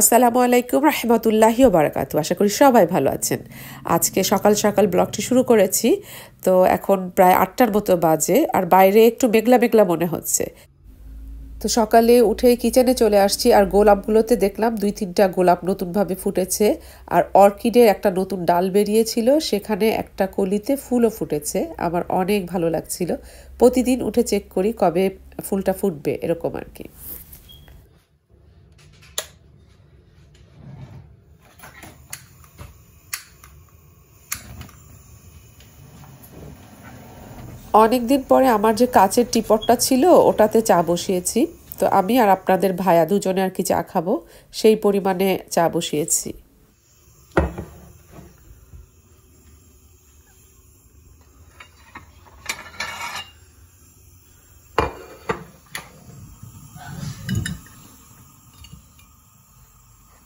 আসসালামু আলাইকুম রহমতুল্লাহি বারাকাত আশা করি সবাই ভালো আছেন আজকে সকাল সকাল ব্লগটি শুরু করেছি তো এখন প্রায় আটটার মতো বাজে আর বাইরে একটু মেঘলা মেঘলা মনে হচ্ছে তো সকালে উঠে কিচেনে চলে আসছি আর গোলাপগুলোতে দেখলাম দুই তিনটা গোলাপ নতুনভাবে ফুটেছে আর অর্কিডের একটা নতুন ডাল বেরিয়েছিল সেখানে একটা কলিতে ফুলও ফুটেছে আমার অনেক ভালো লাগছিল প্রতিদিন উঠে চেক করি কবে ফুলটা ফুটবে এরকম আর কি অনেক দিন পরে আমার যে কাচের টিপটটা ছিল ওটাতে চা বসিয়েছি তো আমি আর আপনাদের ভায়া দুজনে আর কি চা খাবো সেই পরিমাণে চা বসিয়েছি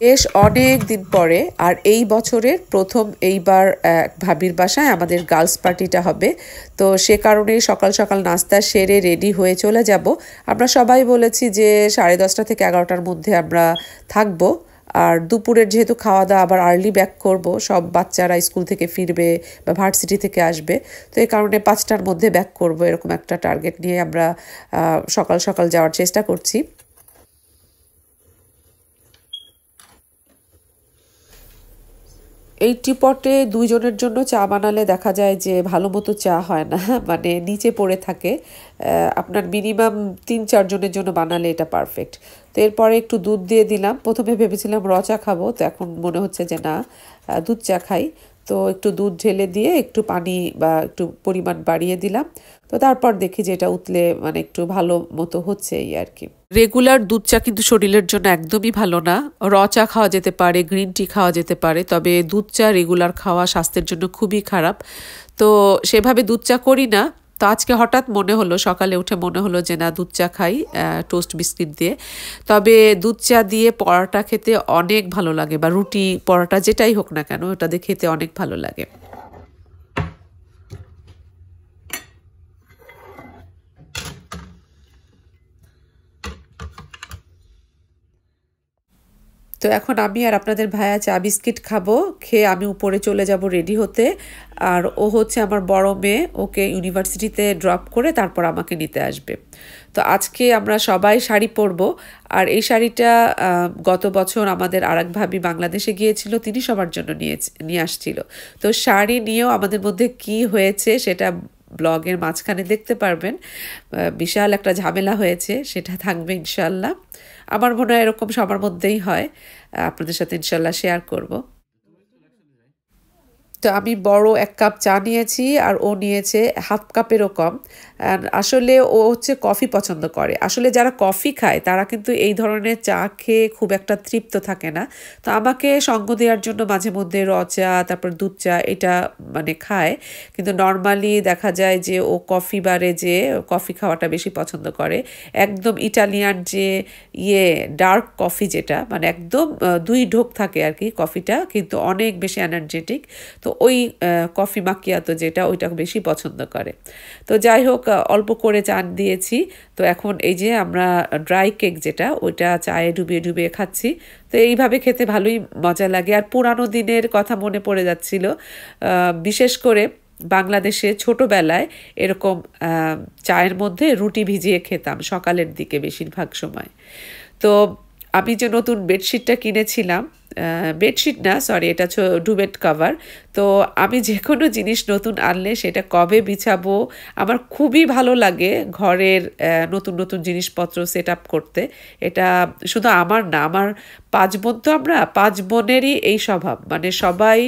বেশ অনেক দিন পরে আর এই বছরের প্রথম এইবার ভাবির বাসায় আমাদের গার্লস পার্টিটা হবে তো সে কারণে সকাল সকাল নাস্তা সেরে রেডি হয়ে চলে যাব আমরা সবাই বলেছি যে সাড়ে দশটা থেকে এগারোটার মধ্যে আমরা থাকবো আর দুপুরের যেহেতু খাওয়া দাওয়া আবার আর্লি ব্যাক করব সব বাচ্চারা স্কুল থেকে ফিরবে বা ভার্সিটি থেকে আসবে তো এই কারণে পাঁচটার মধ্যে ব্যাক করব এরকম একটা টার্গেট নিয়ে আমরা সকাল সকাল যাওয়ার চেষ্টা করছি এই টিপটে দুইজনের জন্য চা বানালে দেখা যায় যে ভালো মতো চা হয় না হ্যাঁ, মানে নিচে পড়ে থাকে আপনার মিনিমাম তিন চারজনের জন্য বানালে এটা পারফেক্ট তো এরপরে একটু দুধ দিয়ে দিলাম প্রথমে ভেবেছিলাম র চা খাবো তো এখন মনে হচ্ছে যে না দুধ চা খাই তো একটু দুধ ঢেলে দিয়ে একটু পানি বা একটু পরিমাণ বাড়িয়ে দিলাম তো তারপর দেখি যে এটা উতলে মানে একটু ভালো মতো হচ্ছে এই আর কি রেগুলার দুধ চা কিন্তু শরীরের জন্য একদমই ভালো না র চা খাওয়া যেতে পারে গ্রিন টি খাওয়া যেতে পারে তবে দুধ চা রেগুলার খাওয়া স্বাস্থ্যের জন্য খুবই খারাপ তো সেভাবে দুধ চা করি না তো আজকে হঠাৎ মনে হলো সকালে উঠে মনে হলো যে না দুধ চা খাই টোস্ট বিস্কিট দিয়ে তবে দুধ চা দিয়ে পরোটা খেতে অনেক ভালো লাগে বা রুটি পরোটা যেটাই হোক না কেন ওটা দিয়ে খেতে অনেক ভালো লাগে তো এখন আমি আর আপনাদের ভাইয়া চা বিস্কিট খাবো খেয়ে আমি উপরে চলে যাব রেডি হতে আর ও হচ্ছে আমার বড় মেয়ে ওকে ইউনিভার্সিটিতে ড্রপ করে তারপর আমাকে নিতে আসবে তো আজকে আমরা সবাই শাড়ি পরবো আর এই শাড়িটা গত বছর আমাদের আরেক ভাবি বাংলাদেশে গিয়েছিল তিনি সবার জন্য নিয়ে নিয়ে আসছিল তো শাড়ি নিয়েও আমাদের মধ্যে কি হয়েছে সেটা ব্লগের মাঝখানে দেখতে পারবেন বিশাল একটা ঝামেলা হয়েছে সেটা থাকবে ইনশাল্লাহ আমার মনে হয় এরকম সবার মধ্যেই হয় আপনাদের সাথে ইনশাল্লাহ শেয়ার করব তো আমি বড় এক কাপ চা নিয়েছি আর ও নিয়েছে হাফ কাপেরও কম আসলে ও হচ্ছে কফি পছন্দ করে আসলে যারা কফি খায় তারা কিন্তু এই ধরনের চা খেয়ে খুব একটা তৃপ্ত থাকে না তো আমাকে সঙ্গ দেওয়ার জন্য মাঝে মধ্যে র চা তারপর দুধ চা এটা মানে খায় কিন্তু নর্মালি দেখা যায় যে ও কফি বারে যে কফি খাওয়াটা বেশি পছন্দ করে একদম ইটালিয়ান যে ইয়ে ডার্ক কফি যেটা মানে একদম দুই ঢোক থাকে আর কি কফিটা কিন্তু অনেক বেশি এনার্জেটিক তো তো ওই কফি তো যেটা ওইটা বেশি পছন্দ করে তো যাই হোক অল্প করে চান দিয়েছি তো এখন এই যে আমরা ড্রাই কেক যেটা ওইটা চায়ে ডুবিয়ে ডুবিয়ে খাচ্ছি তো এইভাবে খেতে ভালোই মজা লাগে আর পুরানো দিনের কথা মনে পড়ে যাচ্ছিল বিশেষ করে বাংলাদেশে ছোটোবেলায় এরকম চায়ের মধ্যে রুটি ভিজিয়ে খেতাম সকালের দিকে বেশিরভাগ সময় তো আমি যে নতুন বেডশিটটা কিনেছিলাম বেডশিট না সরি এটা ডুবেট কভার তো আমি যে কোনো জিনিস নতুন আনলে সেটা কবে বিছাবো আমার খুবই ভালো লাগে ঘরের নতুন নতুন জিনিসপত্র সেট আপ করতে এটা শুধু আমার না আমার পাঁচ বোন তো আমরা পাঁচ বোনেরই এই স্বভাব মানে সবাই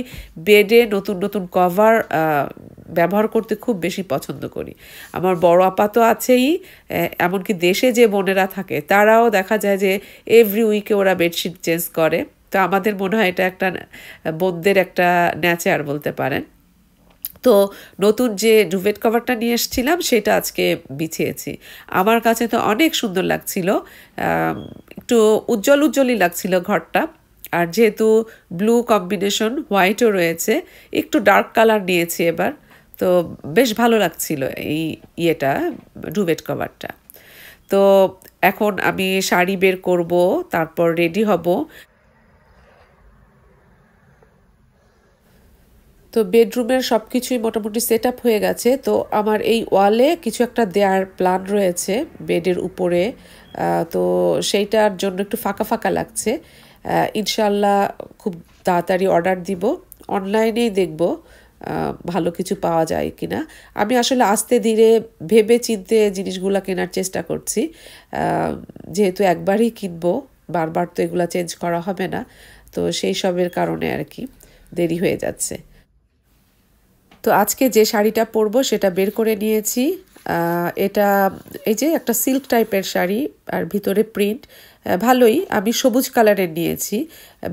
বেডে নতুন নতুন কভার ব্যবহার করতে খুব বেশি পছন্দ করি আমার বড় আপা তো আছেই এমনকি দেশে যে বোনেরা থাকে তারাও দেখা যায় যে এভরি উইকে ওরা বেডশিট চেঞ্জ করে তো আমাদের মনে হয় এটা একটা বন্ধের একটা ন্যাচার বলতে পারেন তো নতুন যে ডুভেট কভারটা নিয়ে এসেছিলাম সেটা আজকে বিছিয়েছি আমার কাছে তো অনেক সুন্দর লাগছিল একটু উজ্জ্বল উজ্জ্বলই লাগছিল ঘরটা আর যেহেতু ব্লু কম্বিনেশন হোয়াইটও রয়েছে একটু ডার্ক কালার নিয়েছি এবার তো বেশ ভালো লাগছিল এই ইয়েটা ডুভেট কভারটা তো এখন আমি শাড়ি বের করব তারপর রেডি হব তো বেডরুমের সব কিছুই মোটামুটি সেট আপ হয়ে গেছে তো আমার এই ওয়ালে কিছু একটা দেয়ার প্ল্যান রয়েছে বেডের উপরে তো সেইটার জন্য একটু ফাঁকা ফাঁকা লাগছে ইনশাল্লাহ খুব তাড়াতাড়ি অর্ডার দিব অনলাইনেই দেখব ভালো কিছু পাওয়া যায় কি না আমি আসলে আস্তে ধীরে ভেবে চিনতে জিনিসগুলো কেনার চেষ্টা করছি যেহেতু একবারই কিনব বারবার তো এগুলো চেঞ্জ করা হবে না তো সেই সবের কারণে আর কি দেরি হয়ে যাচ্ছে তো আজকে যে শাড়িটা পরবো সেটা বের করে নিয়েছি এটা এই যে একটা সিল্ক টাইপের শাড়ি আর ভিতরে প্রিন্ট ভালোই আমি সবুজ কালারের নিয়েছি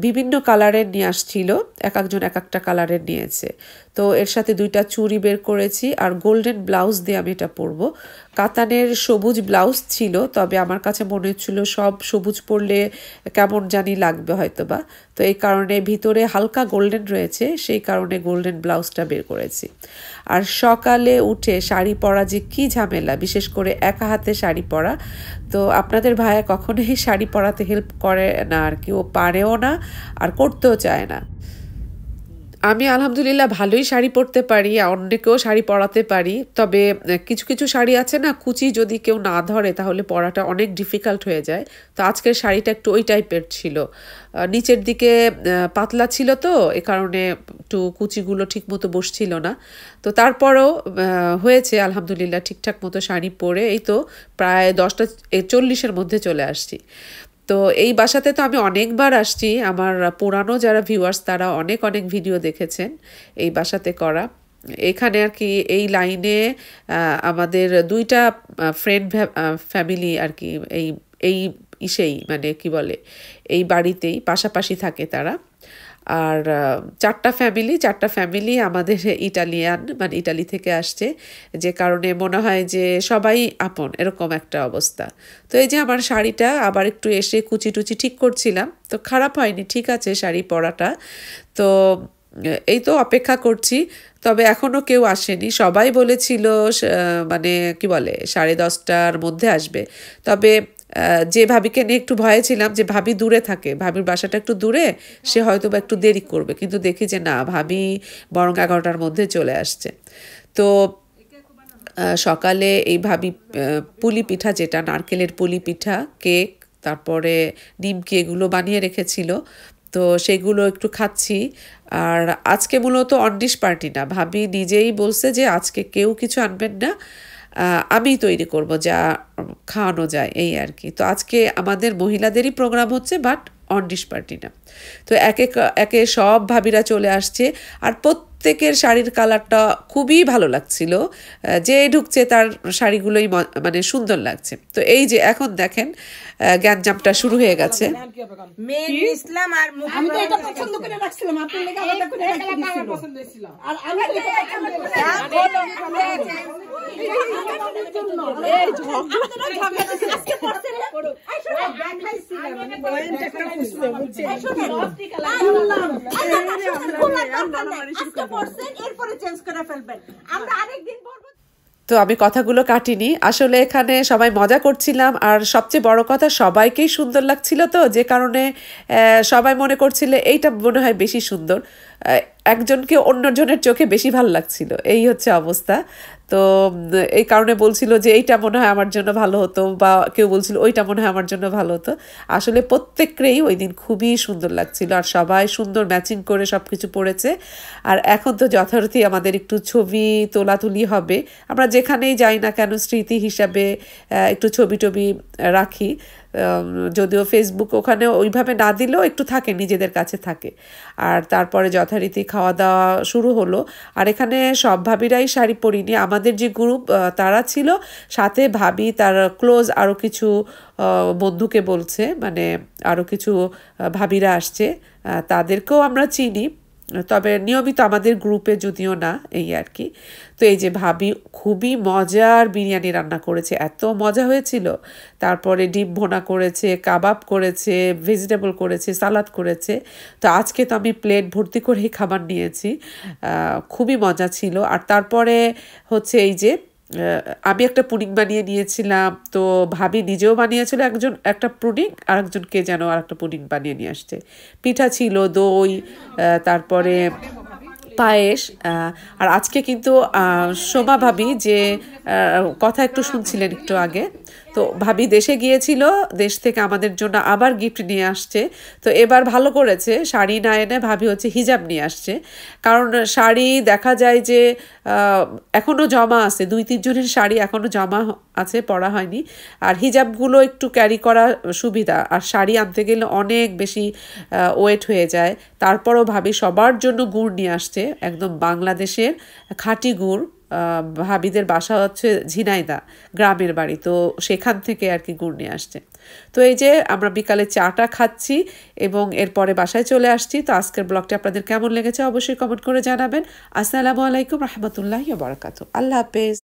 বিভিন্ন কালারের নিয়ে আসছিল এক একজন এক একটা কালারের নিয়েছে তো এর সাথে দুইটা চুড়ি বের করেছি আর গোল্ডেন ব্লাউজ দিয়ে আমি এটা পরব কাতানের সবুজ ব্লাউজ ছিল তবে আমার কাছে মনে হচ্ছিল সব সবুজ পরলে কেমন জানি লাগবে হয়তো বা তো এই কারণে ভিতরে হালকা গোল্ডেন রয়েছে সেই কারণে গোল্ডেন ব্লাউজটা বের করেছি আর সকালে উঠে শাড়ি পরা যে কী ঝামেলা বিশেষ করে একা হাতে শাড়ি পরা তো আপনাদের ভাইয়া কখনোই শাড়ি পরাতে হেল্প করে না আর কি ও পারেও না আর করতেও চায় না আমি আলহামদুলিল্লাহ ভালোই শাড়ি পরতে পারি অন্যকেও শাড়ি পরাতে পারি তবে কিছু কিছু শাড়ি আছে না কুচি যদি কেউ না ধরে তাহলে পরাটা অনেক ডিফিকাল্ট হয়ে যায় তো আজকের শাড়িটা একটু ওই টাইপের ছিল নিচের দিকে পাতলা ছিল তো এ কারণে একটু কুচিগুলো ঠিক মতো বসছিল না তো তারপরও হয়েছে আলহামদুলিল্লাহ ঠিকঠাক মতো শাড়ি পরে এই তো প্রায় দশটা চল্লিশের মধ্যে চলে আসছি তো এই বাসাতে তো আমি অনেকবার আসছি আমার পুরানো যারা ভিউয়ার্স তারা অনেক অনেক ভিডিও দেখেছেন এই বাসাতে করা এখানে আর কি এই লাইনে আমাদের দুইটা ফ্রেন্ড ফ্যামিলি আর কি এই এই ইসেই মানে কি বলে এই বাড়িতেই পাশাপাশি থাকে তারা আর চারটা ফ্যামিলি চারটা ফ্যামিলি আমাদের ইটালিয়ান মানে ইটালি থেকে আসছে যে কারণে মনে হয় যে সবাই আপন এরকম একটা অবস্থা তো এই যে আমার শাড়িটা আবার একটু এসে কুচি টুচি ঠিক করছিলাম তো খারাপ হয়নি ঠিক আছে শাড়ি পরাটা তো এই তো অপেক্ষা করছি তবে এখনও কেউ আসেনি সবাই বলেছিল মানে কি বলে সাড়ে দশটার মধ্যে আসবে তবে যে ভাবিকে নিয়ে একটু ভয়ে ছিলাম যে ভাবি দূরে থাকে ভাবির বাসাটা একটু দূরে সে হয়তো বা একটু দেরি করবে কিন্তু দেখি যে না ভাবি বরং এগারোটার মধ্যে চলে আসছে তো সকালে এই ভাবি পুলি পিঠা যেটা নারকেলের পুলি পিঠা কেক তারপরে নিমকি এগুলো বানিয়ে রেখেছিল তো সেগুলো একটু খাচ্ছি আর আজকে মূলত অন্ডিশ পার্টি না ভাবি নিজেই বলছে যে আজকে কেউ কিছু আনবেন না আমি তৈরি করব যা খাওয়ানো যায় এই আর কি তো আজকে আমাদের মহিলাদেরই প্রোগ্রাম হচ্ছে বাট অন্ডিস পার্টি না তো একে একে সব ভাবিরা চলে আসছে আর প্রত্যেক প্রত্যেকের শাড়ির কালারটা খুবই ভালো লাগছিল যে ঢুকছে তার শাড়িগুলোই মানে সুন্দর লাগছে তো এই যে এখন দেখেন গ্যাঞ্জামটা শুরু হয়ে গেছে তো আমি কথাগুলো কাটিনি আসলে এখানে সবাই মজা করছিলাম আর সবচেয়ে বড় কথা সবাইকেই সুন্দর লাগছিল তো যে কারণে সবাই মনে করছিল এইটা মনে হয় বেশি সুন্দর একজনকে অন্যজনের চোখে বেশি ভালো লাগছিল এই হচ্ছে অবস্থা তো এই কারণে বলছিল যে এইটা মনে হয় আমার জন্য ভালো হতো বা কেউ বলছিল ওইটা মনে হয় আমার জন্য ভালো হতো আসলে প্রত্যেকেরই ওই দিন খুবই সুন্দর লাগছিল আর সবাই সুন্দর ম্যাচিং করে সব কিছু পড়েছে আর এখন তো যথারীতি আমাদের একটু ছবি তোলাতুলি হবে আমরা যেখানেই যাই না কেন স্মৃতি হিসাবে একটু ছবি টবি রাখি যদিও ফেসবুক ওখানে ওইভাবে না দিলেও একটু থাকে নিজেদের কাছে থাকে আর তারপরে যথারীতি খাওয়া দাওয়া শুরু হলো আর এখানে সব ভাবিরাই শাড়ি পরিনি আমাদের যে গ্রুপ তারা ছিল সাথে ভাবি তার ক্লোজ আরও কিছু বন্ধুকে বলছে মানে আরও কিছু ভাবিরা আসছে তাদেরকেও আমরা চিনি তবে নিয়মিত আমাদের গ্রুপে যদিও না এই আর কি তো এই যে ভাবি খুবই মজার বিরিয়ানি রান্না করেছে এত মজা হয়েছিল তারপরে ডিম ভোনা করেছে কাবাব করেছে ভেজিটেবল করেছে সালাদ করেছে তো আজকে তো আমি প্লেট ভর্তি করেই খাবার নিয়েছি খুবই মজা ছিল আর তারপরে হচ্ছে এই যে আমি একটা পুডিং বানিয়ে নিয়েছিলাম তো ভাবি নিজেও বানিয়েছিল একজন একটা পুডিং আর একজনকে যেন আর একটা পুডিং বানিয়ে নিয়ে আসছে পিঠা ছিল দই তারপরে পায়েস আর আজকে কিন্তু শোভা ভাবি যে কথা একটু শুনছিলেন একটু আগে তো ভাবি দেশে গিয়েছিল দেশ থেকে আমাদের জন্য আবার গিফট নিয়ে আসছে তো এবার ভালো করেছে শাড়ি না এনে ভাবি হচ্ছে হিজাব নিয়ে আসছে কারণ শাড়ি দেখা যায় যে এখনও জমা আছে দুই তিনজনের শাড়ি এখনও জমা আছে পরা হয়নি আর হিজাবগুলো একটু ক্যারি করা সুবিধা আর শাড়ি আনতে গেলে অনেক বেশি ওয়েট হয়ে যায় তারপরও ভাবি সবার জন্য গুড় নিয়ে আসছে একদম বাংলাদেশের খাঁটি গুড় ভাবিদের বাসা হচ্ছে ঝিনাইদা গ্রামের বাড়ি তো সেখান থেকে আর কি গুড় নিয়ে আসছে তো এই যে আমরা বিকালে চাটা খাচ্ছি এবং এরপরে বাসায় চলে আসছি তো আজকের ব্লগটি আপনাদের কেমন লেগেছে অবশ্যই কমেন্ট করে জানাবেন আসসালামু আলাইকুম রহমতুল্লাহ বরাকাত আল্লাহ হাফেজ